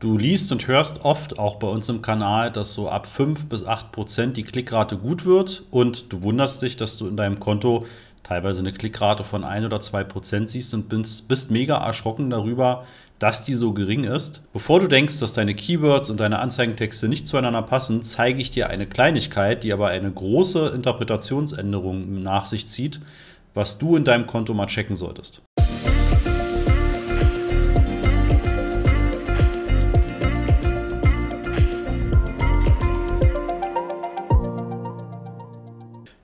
Du liest und hörst oft auch bei uns im Kanal, dass so ab 5 bis 8 Prozent die Klickrate gut wird und du wunderst dich, dass du in deinem Konto teilweise eine Klickrate von 1 oder 2 Prozent siehst und bist, bist mega erschrocken darüber, dass die so gering ist. Bevor du denkst, dass deine Keywords und deine Anzeigentexte nicht zueinander passen, zeige ich dir eine Kleinigkeit, die aber eine große Interpretationsänderung nach sich zieht, was du in deinem Konto mal checken solltest.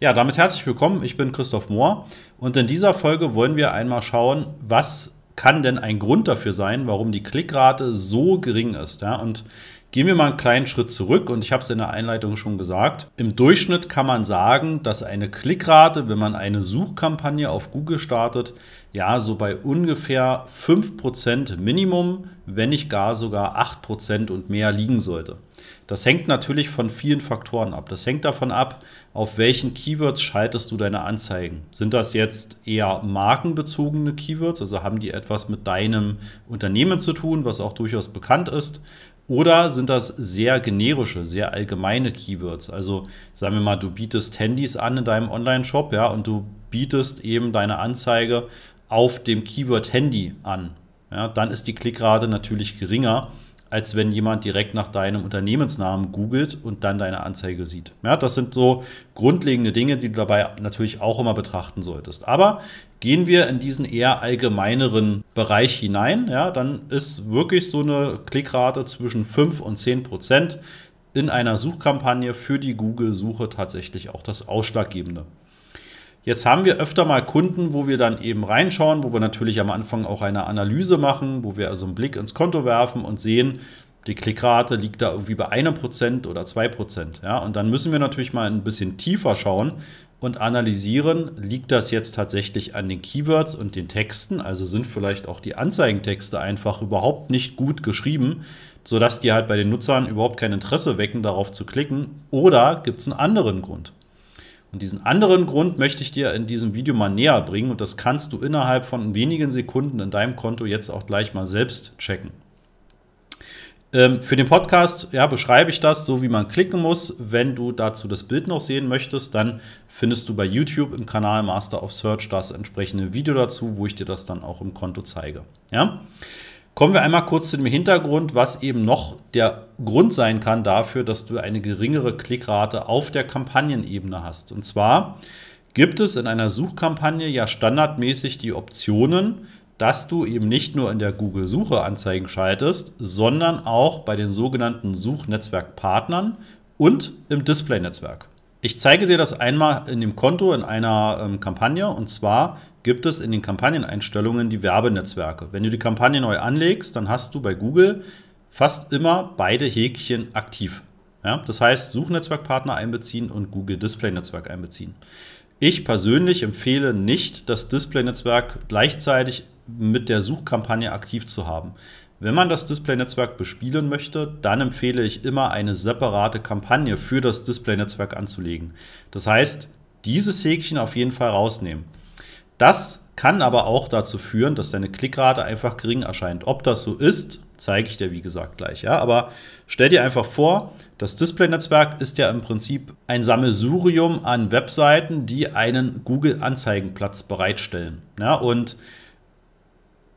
Ja, damit herzlich willkommen. Ich bin Christoph Mohr und in dieser Folge wollen wir einmal schauen, was kann denn ein Grund dafür sein, warum die Klickrate so gering ist. Ja? Und gehen wir mal einen kleinen Schritt zurück und ich habe es in der Einleitung schon gesagt. Im Durchschnitt kann man sagen, dass eine Klickrate, wenn man eine Suchkampagne auf Google startet, ja, so bei ungefähr 5% Minimum, wenn nicht gar sogar 8% und mehr liegen sollte. Das hängt natürlich von vielen Faktoren ab. Das hängt davon ab, auf welchen Keywords schaltest du deine Anzeigen. Sind das jetzt eher markenbezogene Keywords, also haben die etwas mit deinem Unternehmen zu tun, was auch durchaus bekannt ist? Oder sind das sehr generische, sehr allgemeine Keywords? Also sagen wir mal, du bietest Handys an in deinem Online-Shop, ja, und du bietest eben deine Anzeige auf dem Keyword Handy an. Ja, dann ist die Klickrate natürlich geringer als wenn jemand direkt nach deinem Unternehmensnamen googelt und dann deine Anzeige sieht. Ja, das sind so grundlegende Dinge, die du dabei natürlich auch immer betrachten solltest. Aber gehen wir in diesen eher allgemeineren Bereich hinein, ja, dann ist wirklich so eine Klickrate zwischen 5 und 10 Prozent in einer Suchkampagne für die Google-Suche tatsächlich auch das Ausschlaggebende. Jetzt haben wir öfter mal Kunden, wo wir dann eben reinschauen, wo wir natürlich am Anfang auch eine Analyse machen, wo wir also einen Blick ins Konto werfen und sehen, die Klickrate liegt da irgendwie bei einem Prozent oder zwei Prozent. Ja? Und dann müssen wir natürlich mal ein bisschen tiefer schauen und analysieren, liegt das jetzt tatsächlich an den Keywords und den Texten, also sind vielleicht auch die Anzeigentexte einfach überhaupt nicht gut geschrieben, sodass die halt bei den Nutzern überhaupt kein Interesse wecken, darauf zu klicken, oder gibt es einen anderen Grund? Und diesen anderen Grund möchte ich dir in diesem Video mal näher bringen und das kannst du innerhalb von wenigen Sekunden in deinem Konto jetzt auch gleich mal selbst checken. Ähm, für den Podcast ja, beschreibe ich das, so wie man klicken muss. Wenn du dazu das Bild noch sehen möchtest, dann findest du bei YouTube im Kanal Master of Search das entsprechende Video dazu, wo ich dir das dann auch im Konto zeige. Ja? Kommen wir einmal kurz zu dem Hintergrund, was eben noch der Grund sein kann dafür, dass du eine geringere Klickrate auf der Kampagnenebene hast. Und zwar gibt es in einer Suchkampagne ja standardmäßig die Optionen, dass du eben nicht nur in der Google-Suche Anzeigen schaltest, sondern auch bei den sogenannten Suchnetzwerkpartnern und im Display-Netzwerk. Ich zeige dir das einmal in dem Konto in einer ähm, Kampagne und zwar gibt es in den Kampagneneinstellungen die Werbenetzwerke. Wenn du die Kampagne neu anlegst, dann hast du bei Google fast immer beide Häkchen aktiv. Ja? Das heißt, Suchnetzwerkpartner einbeziehen und Google Display Netzwerk einbeziehen. Ich persönlich empfehle nicht, das Display Netzwerk gleichzeitig mit der Suchkampagne aktiv zu haben. Wenn man das Display-Netzwerk bespielen möchte, dann empfehle ich immer eine separate Kampagne für das Display-Netzwerk anzulegen. Das heißt, dieses Häkchen auf jeden Fall rausnehmen. Das kann aber auch dazu führen, dass deine Klickrate einfach gering erscheint. Ob das so ist, zeige ich dir wie gesagt gleich. Ja? Aber stell dir einfach vor, das Display-Netzwerk ist ja im Prinzip ein Sammelsurium an Webseiten, die einen Google-Anzeigenplatz bereitstellen. Ja? Und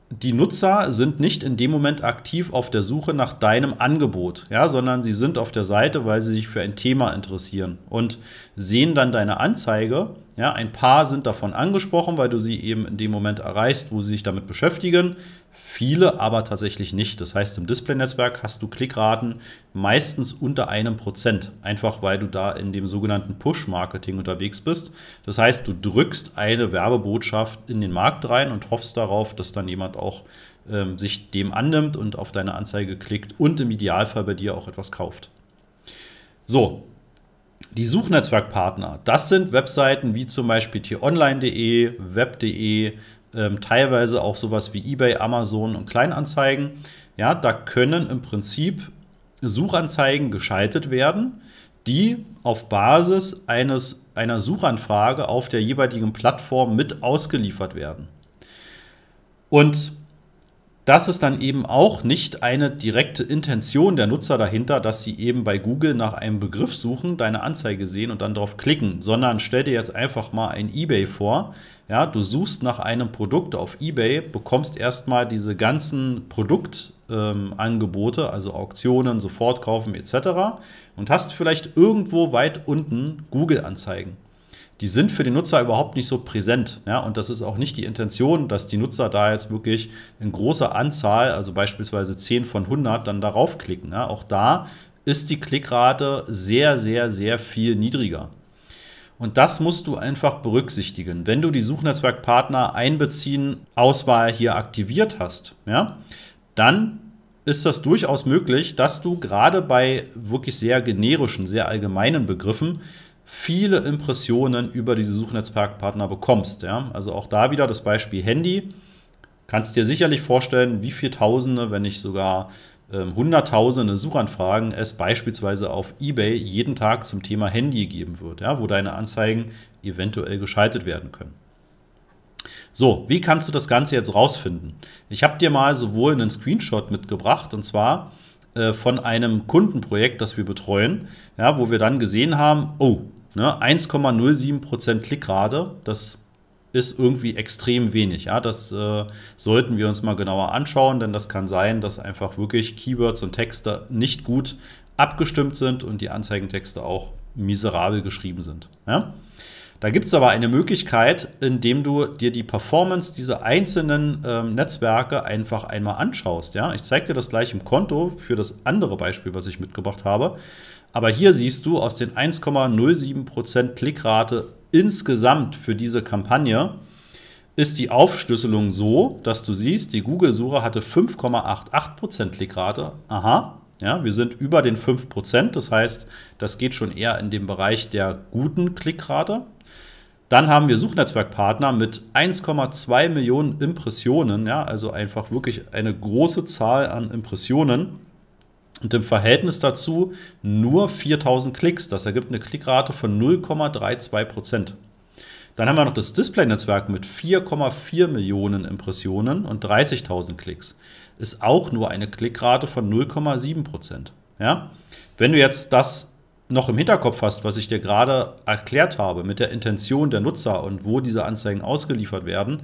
die Nutzer sind nicht in dem Moment aktiv auf der Suche nach deinem Angebot, ja, sondern sie sind auf der Seite, weil sie sich für ein Thema interessieren und sehen dann deine Anzeige ja, ein paar sind davon angesprochen, weil du sie eben in dem Moment erreichst, wo sie sich damit beschäftigen. Viele aber tatsächlich nicht. Das heißt, im Display-Netzwerk hast du Klickraten meistens unter einem Prozent, einfach weil du da in dem sogenannten Push-Marketing unterwegs bist. Das heißt, du drückst eine Werbebotschaft in den Markt rein und hoffst darauf, dass dann jemand auch ähm, sich dem annimmt und auf deine Anzeige klickt und im Idealfall bei dir auch etwas kauft. So, die Suchnetzwerkpartner, das sind Webseiten wie zum Beispiel t-online.de, web.de, ähm, teilweise auch sowas wie eBay, Amazon und Kleinanzeigen. Ja, da können im Prinzip Suchanzeigen geschaltet werden, die auf Basis eines, einer Suchanfrage auf der jeweiligen Plattform mit ausgeliefert werden. Und das ist dann eben auch nicht eine direkte Intention der Nutzer dahinter, dass sie eben bei Google nach einem Begriff suchen, deine Anzeige sehen und dann drauf klicken, sondern stell dir jetzt einfach mal ein eBay vor. Ja, du suchst nach einem Produkt auf eBay, bekommst erstmal diese ganzen Produkt ähm, Angebote, also Auktionen, Sofortkaufen etc. und hast vielleicht irgendwo weit unten Google-Anzeigen die sind für den Nutzer überhaupt nicht so präsent. Ja? Und das ist auch nicht die Intention, dass die Nutzer da jetzt wirklich in großer Anzahl, also beispielsweise 10 von 100, dann darauf klicken. Ja? Auch da ist die Klickrate sehr, sehr, sehr viel niedriger. Und das musst du einfach berücksichtigen, wenn du die Suchnetzwerkpartner einbeziehen, Auswahl hier aktiviert hast. Ja? Dann ist das durchaus möglich, dass du gerade bei wirklich sehr generischen, sehr allgemeinen Begriffen viele Impressionen über diese Suchnetzwerkpartner bekommst. Ja? Also auch da wieder das Beispiel Handy. Kannst dir sicherlich vorstellen, wie viele Tausende, wenn nicht sogar ähm, Hunderttausende Suchanfragen es beispielsweise auf eBay jeden Tag zum Thema Handy geben wird, ja? wo deine Anzeigen eventuell geschaltet werden können. So, wie kannst du das Ganze jetzt rausfinden? Ich habe dir mal sowohl einen Screenshot mitgebracht und zwar äh, von einem Kundenprojekt, das wir betreuen, ja, wo wir dann gesehen haben, oh, Ne? 1,07% Klickrate, das ist irgendwie extrem wenig. Ja? Das äh, sollten wir uns mal genauer anschauen, denn das kann sein, dass einfach wirklich Keywords und Texte nicht gut abgestimmt sind und die Anzeigentexte auch miserabel geschrieben sind. Ja? Da gibt es aber eine Möglichkeit, indem du dir die Performance dieser einzelnen ähm, Netzwerke einfach einmal anschaust. Ja? Ich zeige dir das gleich im Konto für das andere Beispiel, was ich mitgebracht habe. Aber hier siehst du aus den 1,07% Klickrate insgesamt für diese Kampagne ist die Aufschlüsselung so, dass du siehst, die Google-Suche hatte 5,88% Klickrate. Aha, ja, wir sind über den 5%, das heißt, das geht schon eher in den Bereich der guten Klickrate. Dann haben wir Suchnetzwerkpartner mit 1,2 Millionen Impressionen, ja, also einfach wirklich eine große Zahl an Impressionen und im Verhältnis dazu nur 4000 Klicks. Das ergibt eine Klickrate von 0,32 Dann haben wir noch das Display-Netzwerk mit 4,4 Millionen Impressionen und 30.000 Klicks. Ist auch nur eine Klickrate von 0,7 Ja? Wenn du jetzt das noch im Hinterkopf hast, was ich dir gerade erklärt habe mit der Intention der Nutzer und wo diese Anzeigen ausgeliefert werden,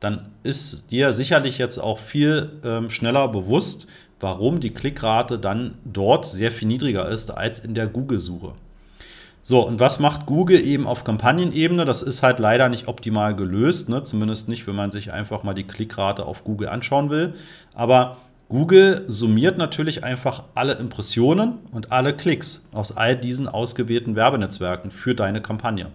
dann ist dir sicherlich jetzt auch viel ähm, schneller bewusst, warum die Klickrate dann dort sehr viel niedriger ist als in der Google-Suche. So, und was macht Google eben auf Kampagnenebene? Das ist halt leider nicht optimal gelöst, ne? zumindest nicht, wenn man sich einfach mal die Klickrate auf Google anschauen will. Aber Google summiert natürlich einfach alle Impressionen und alle Klicks aus all diesen ausgewählten Werbenetzwerken für deine Kampagne.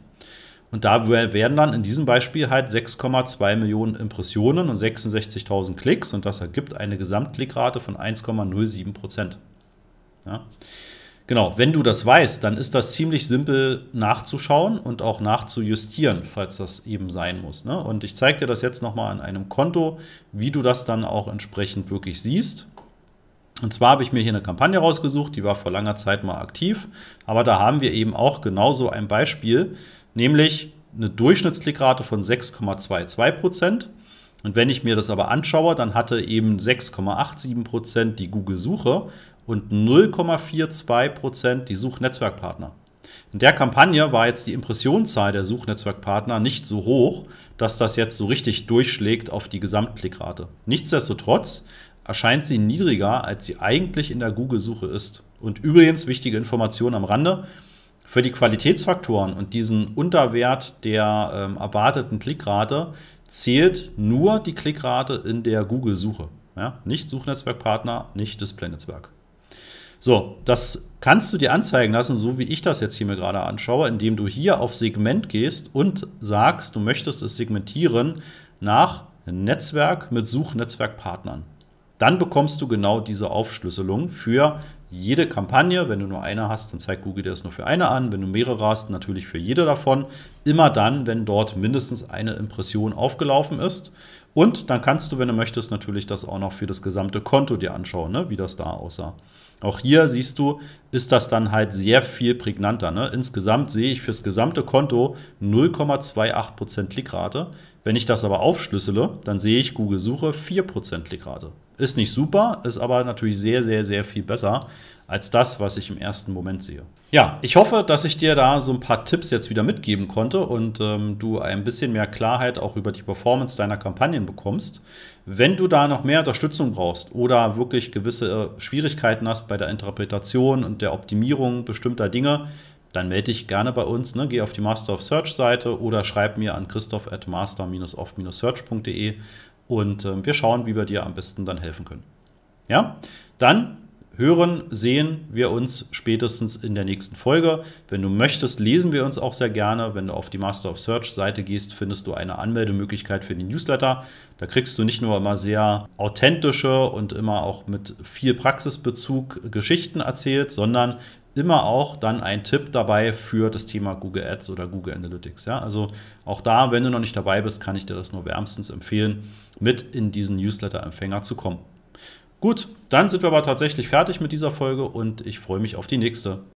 Und da werden dann in diesem Beispiel halt 6,2 Millionen Impressionen und 66.000 Klicks und das ergibt eine Gesamtklickrate von 1,07 Prozent. Ja. Genau, wenn du das weißt, dann ist das ziemlich simpel nachzuschauen und auch nachzujustieren, falls das eben sein muss. Ne? Und ich zeige dir das jetzt nochmal an einem Konto, wie du das dann auch entsprechend wirklich siehst. Und zwar habe ich mir hier eine Kampagne rausgesucht, die war vor langer Zeit mal aktiv, aber da haben wir eben auch genauso ein Beispiel, nämlich eine Durchschnittsklickrate von 6,22 Prozent. Und wenn ich mir das aber anschaue, dann hatte eben 6,87 Prozent die Google-Suche und 0,42 Prozent die Suchnetzwerkpartner. In der Kampagne war jetzt die Impressionszahl der Suchnetzwerkpartner nicht so hoch, dass das jetzt so richtig durchschlägt auf die Gesamtklickrate. Nichtsdestotrotz erscheint sie niedriger, als sie eigentlich in der Google-Suche ist. Und übrigens, wichtige Information am Rande, für die Qualitätsfaktoren und diesen Unterwert der ähm, erwarteten Klickrate zählt nur die Klickrate in der Google-Suche. Ja? Nicht Suchnetzwerkpartner, nicht Display-Netzwerk. So, das kannst du dir anzeigen lassen, so wie ich das jetzt hier mir gerade anschaue, indem du hier auf Segment gehst und sagst, du möchtest es segmentieren nach Netzwerk mit Suchnetzwerkpartnern. Dann bekommst du genau diese Aufschlüsselung für jede Kampagne, wenn du nur eine hast, dann zeigt Google dir das nur für eine an. Wenn du mehrere hast, natürlich für jede davon. Immer dann, wenn dort mindestens eine Impression aufgelaufen ist. Und dann kannst du, wenn du möchtest, natürlich das auch noch für das gesamte Konto dir anschauen, ne? wie das da aussah. Auch hier siehst du, ist das dann halt sehr viel prägnanter. Ne? Insgesamt sehe ich fürs gesamte Konto 0,28% Klickrate. Wenn ich das aber aufschlüssele, dann sehe ich Google-Suche 4% Klickrate. Ist nicht super, ist aber natürlich sehr, sehr, sehr viel besser als das, was ich im ersten Moment sehe. Ja, ich hoffe, dass ich dir da so ein paar Tipps jetzt wieder mitgeben konnte und ähm, du ein bisschen mehr Klarheit auch über die Performance deiner Kampagnen bekommst. Wenn du da noch mehr Unterstützung brauchst oder wirklich gewisse äh, Schwierigkeiten hast bei der Interpretation und der Optimierung bestimmter Dinge, dann melde dich gerne bei uns. Ne? Geh auf die Master of Search Seite oder schreib mir an christoph at master-of-search.de und äh, wir schauen, wie wir dir am besten dann helfen können. Ja, dann hören, sehen wir uns spätestens in der nächsten Folge. Wenn du möchtest, lesen wir uns auch sehr gerne. Wenn du auf die Master of Search Seite gehst, findest du eine Anmeldemöglichkeit für den Newsletter. Da kriegst du nicht nur immer sehr authentische und immer auch mit viel Praxisbezug Geschichten erzählt, sondern immer auch dann ein Tipp dabei für das Thema Google Ads oder Google Analytics. Ja? Also auch da, wenn du noch nicht dabei bist, kann ich dir das nur wärmstens empfehlen, mit in diesen Newsletter-Empfänger zu kommen. Gut, dann sind wir aber tatsächlich fertig mit dieser Folge und ich freue mich auf die nächste.